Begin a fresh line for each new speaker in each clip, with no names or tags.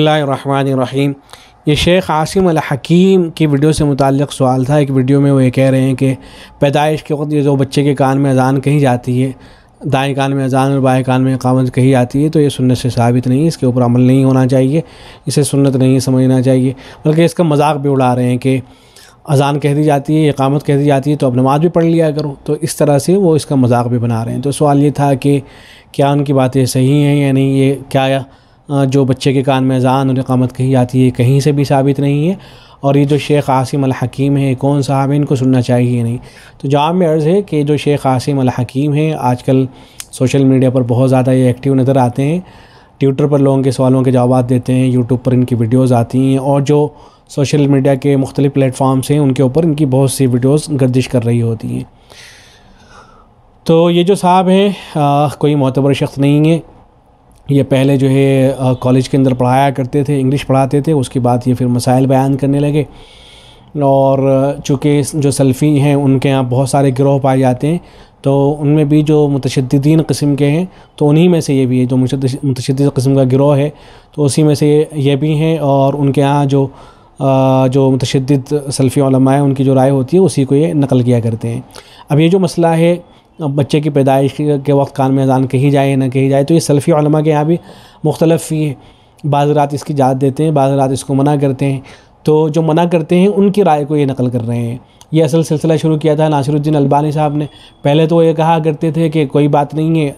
रहीम ये शेख आसिम हकीम की वीडियो से मुतक़ सवाल था एक वीडियो में वो ये कह रहे हैं कि पैदाइश के वक्त ये जो बच्चे के कान में अजान कही जाती है दाएँ कान में अजान और बाएँ कान में कामत कही जाती है तो ये सुनने से साबित नहीं है इसके ऊपर अमल नहीं होना चाहिए इसे सुनत नहीं समझना चाहिए बल्कि इसका मजाक भी उड़ा रहे हैं कि अजान कह दी जाती है इकामत कह दी जाती है तो अब नमाज भी पढ़ लिया करो तो इस तरह से वो इसका मजाक भी बना रहे हैं तो सवाल ये था कि क्या उनकी बातें सही हैं या नहीं ये क्या जो बच्चे के कान में अजान और इकामत कही जाती है कहीं से भी साबित नहीं है और ये जो शेख आसिम हकीम है कौन साहब हैं इनको सुनना चाहिए नहीं तो जवाब में अर्ज़ है कि जो शेख आसिम हकीम है आजकल सोशल मीडिया पर बहुत ज़्यादा ये एक्टिव नज़र आते हैं ट्विटर पर लोगों के सवालों के जवाब देते हैं यूट्यूब पर इनकी वीडियोज़ आती हैं और जो सोशल मीडिया के मुख्तलिफ़ प्लेटफॉर्म्स हैं उनके ऊपर इनकी बहुत सी वीडियोज़ गर्दिश कर रही होती हैं तो ये जो साहब हैं कोई मोतबर शख्स नहीं है ये पहले जो है कॉलेज के अंदर पढ़ाया करते थे इंग्लिश पढ़ाते थे उसके बाद ये फिर मसाइल बयान करने लगे और चूँकि जो सल्फ़ी हैं उनके यहाँ बहुत सारे गिरोह पाए जाते हैं तो उनमें भी जो मुतशद्दीन किस्म के हैं तो उन्हीं में से ये भी है जो मुतशद किस्म का गिरोह है तो उसी में से ये भी हैं और उनके यहाँ जो जो मुतशद सल्फ़ी हैं उनकी जो राय होती है उसी को ये नकल किया करते हैं अब ये जो मसला है बच्चे की पैदाइश के वक्त कान में अजान कही जाए ना कही जाए तो ये सेल्फी सलफ़ी के यहाँ भी मुख्तलफ़ ही बाज़ रात इसकी जात देते हैं बाज़ रात इसको मना करते हैं तो जो मना करते हैं उनकी राय को ये नकल कर रहे हैं ये असल सिलसिला शुरू किया था नासिरुद्दीन अलबानी साहब ने पहले तो ये कहा करते थे कि कोई बात नहीं है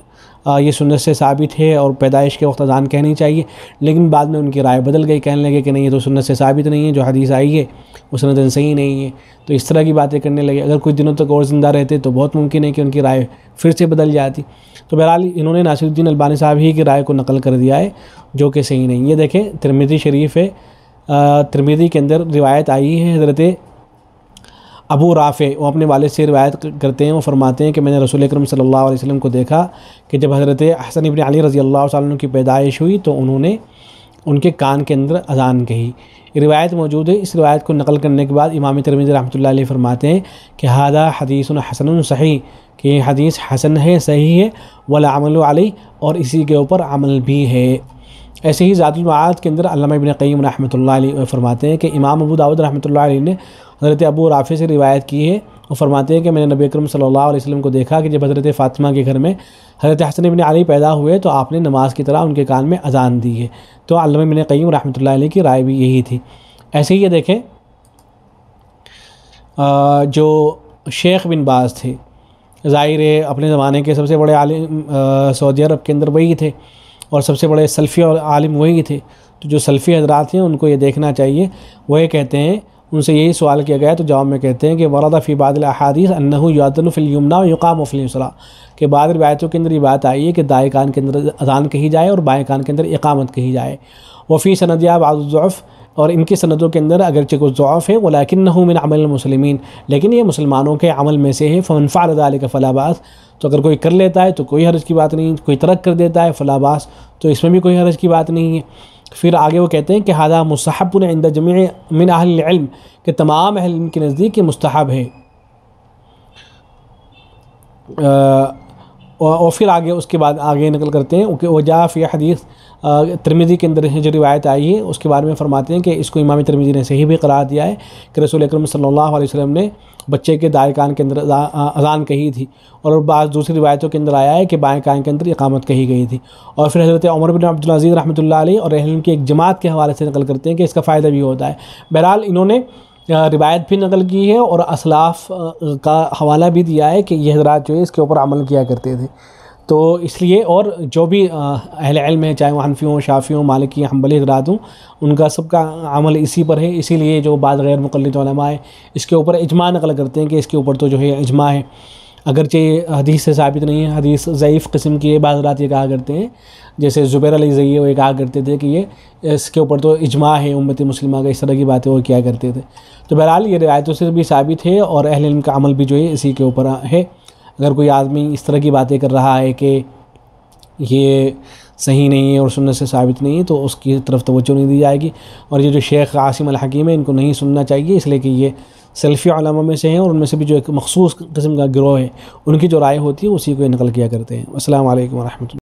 ये सुनत से साबित है और पैदाइश के वक्त अजान कहनी चाहिए लेकिन बाद में उनकी राय बदल गई कहने लगे कि नहीं ये तो सुनत से साबित नहीं है जो हदीस आई है वो सुनत सही नहीं है तो इस तरह की बातें करने लगे अगर कुछ दिनों तक और ज़िंदा रहते तो बहुत मुमकिन है कि उनकी राय फिर से बदल जाती तो बहरहाल इन्होंने नासिरुद्दीन अलबानी साहब ही की राय को नकल कर दिया है जो कि सही नहीं ये देखें तिरमिदी शरीफ है तिरमिदी के अंदर रिवायत आई है हज़रत अबू राफ़े वो अपने वाले से रवायत करते हैं वो फरमाते हैं कि मैंने रसूल अक्रम सल्ला वसम को देखा कि जब हज़रत हसन इबन अली रज़ी अल्लाह की पैदाइश हुई तो उन्होंने उनके कान के अंदर अजान कही रिवायत मौजूद है इस रिवायत को नकल करने के बाद इमाम तरमीज़ रहमत फरमाते हैं कि हादा हदीस हसन सही कि ये हदीस हसन है सही है वाला अमल और इसी के ऊपर अमल भी है ऐसे ही ज़ातुलमात के अंदर अल्लामा इबन क़ीम रहमत फरमाते हैं कि इमाम अबू दाऊद रहमत ने हज़रत अबू राफ़ी से रिवायत की है वो फरमाते हैं कि मैंने नबी अक्रम सल्लल्लाहु अलैहि वसल्लम को देखा कि जब हज़रत फ़ातिमा के घर में हज़रत हसन इबन अली पैदा हुए तो आपने नमाज की तरह उनके कान में अजान दी है तो अल्लाह मिन कईम रहमत की राय भी यही थी ऐसे ही ये देखें जो शेख बिन बाज थे ज़ाहिर अपने ज़माने के सबसे बड़े आलिम सऊदी अरब के अंदर वही थे और सबसे बड़े सल्फ़ी और आलिम वही थे तो जो सल्फ़ी हजरात हैं उनको ये देखना चाहिए वह कहते हैं उनसे यही सवाल किया गया तो जवाब में कहते हैं कि वरदा फ़ी बादल अहादीस अन्नू युकाम फ़िलसरा के बाद रिवायतों के अंदर ये बात आई है कि दाए कान के अंदर अजान कही जाए और बाएँ कान के अंदर इकामत कही जाए वफ़ी सनदिया बाज़ुफ़ और इनकी सनदों के अंदर अगरचे कुछ ज़ौफ़ है वलाकिन नहमिन अमल लेकिन ये मुसलमानों के अमल में से है फ़नफ़ाल का फ़लाबास तो अगर कोई कर लेता है तो कोई हरज की बात नहीं कोई तरक कर देता है फ़लाबास तो इसमें भी कोई हरज की बात नहीं है फिर आगे वो कहते हैं कि हादा मुसाहबन इंद जमी मिन अहिल के तमाम अहिल के नज़दीक ये मुस्तहब है और फिर आगे उसके बाद आगे निकल करते हैं कि वजाफ या हदीस तरमीज़ी के अंदर जो रिवायत आई है उसके बारे में फरमाते हैं कि इसको इमाम तरमीज़ी ने सही भी करार दिया है कि रसूल अक्रम सल्लल्लाहु ने बच्चे के दाएँ कान के अंदर अजान कही थी और बाद दूसरी रिवायतों के अंदर आया है कि बाएँ कान के अंदर इकामत कही गई थी और फिर हज़रत उमर बिन अब्दुलज़ीज़ रहमत ला और रहम की एक जमात के हवाले से नकल करते हैं कि इसका फ़ायदा भी होता है बहरहाल इन्होंने रिवायत भी नकल की है और असलाफ का हवाला भी दिया है कि यह हजरात जो है इसके ऊपर अमल किया करते थे तो इसलिए और जो भी अहल इल्म है चाहे वह हनफी हों शाफ़ी हों मालिकी हम्बली हजरात हों उनका सबका अमल इसी पर है इसीलिए जो बाद गैर मुकलमा है इसके ऊपर इजमा नकल करते हैं कि इसके ऊपर तो जो है इजमा है अगरचे हदीस से साबित नहीं है हदीस ज़यीफ़ किस्म की है बाज़रात ये कहा करते हैं जैसे ज़ुबैर अली ज़ई ये कहा करते थे कि ये इसके ऊपर तो इजमा है उम्मत मुस्लिम का इस तरह की बातें वो किया करते थे तो बहरहाल ये रिवायतों से भी साबित है और अहल इल्म का अमल भी जो है इसी के ऊपर है अगर कोई आदमी इस तरह की बातें कर रहा है कि ये सही नहीं है और सुनने से साबित नहीं है तो उसकी तरफ तवज्जो नहीं दी जाएगी और ये जो शेख आसिम हकीम है इनको नहीं सुनना चाहिए इसलिए कि ये सेल्फी आलामा में से हैं और उनमें से भी जो एक मखसूस किस्म का ग्रोह है उनकी जो राय होती है उसी को नकल किया करते हैं असल वरहमल